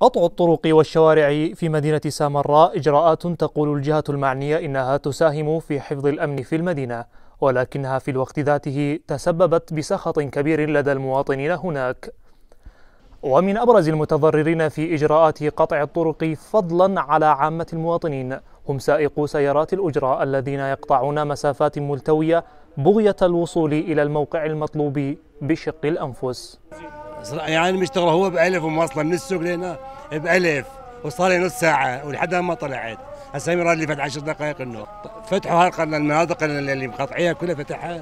قطع الطرق والشوارع في مدينة سامراء إجراءات تقول الجهة المعنية إنها تساهم في حفظ الأمن في المدينة ولكنها في الوقت ذاته تسببت بسخط كبير لدى المواطنين هناك ومن أبرز المتضررين في إجراءات قطع الطرق فضلا على عامة المواطنين هم سائقو سيارات الأجرة الذين يقطعون مسافات ملتوية بغية الوصول إلى الموقع المطلوب بشق الأنفس يعني مشتغل هو بألف ومواصلة من السوق لهنا بألف وصار لي نص ساعة ولحد ما طلعت هسه مرة اللي فات عشر دقائق انه فتحوا هالقرن المناطق اللي مقاطعيها كلها فتحها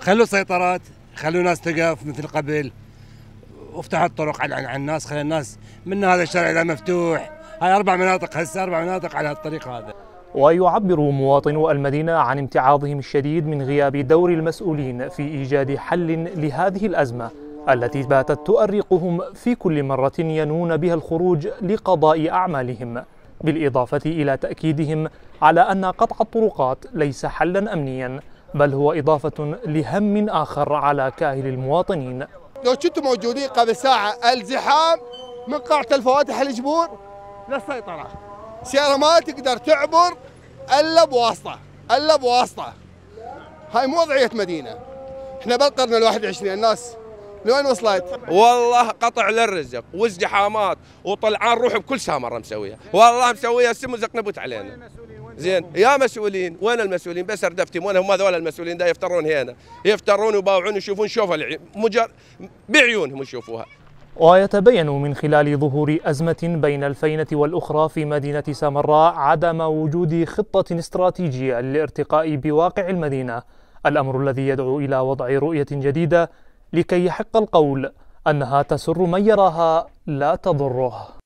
خلوا سيطرات خلوا ناس تقف مثل قبل وافتحوا الطرق على على الناس خلي الناس من هذا الشارع اذا مفتوح هاي اربع مناطق هسه اربع مناطق على هالطريق هذا ويعبر مواطنو المدينة عن امتعاضهم الشديد من غياب دور المسؤولين في إيجاد حل لهذه الأزمة التي باتت تؤرقهم في كل مرة ينوون بها الخروج لقضاء أعمالهم بالإضافة إلى تأكيدهم على أن قطع الطرقات ليس حلا أمنيا بل هو إضافة لهم آخر على كاهل المواطنين لو كنتم موجودين قبل ساعة الزحام من قاعة الفواتح الجبور للسيطرة سيارة ما تقدر تعبر إلا بواسطة إلا بواسطة هاي مو وضعية مدينة احنا بالقرن الواحد وعشرين الناس لوين وصلت؟ والله قطع للرزق وازدحامات وطلعان روح بكل سامره مسويها، والله مسويها السم نبوت علينا. زين يا مسؤولين وين المسؤولين بس اردفتهم وين هم هذول المسؤولين ده يفترون هنا يفترون ويباوعون يشوفون شوف مجر بعيونهم يشوفوها ويتبين من خلال ظهور أزمة بين الفينة والأخرى في مدينة سامراء عدم وجود خطة استراتيجية للارتقاء بواقع المدينة الأمر الذي يدعو إلى وضع رؤية جديدة لكي يحق القول أنها تسر من يراها لا تضره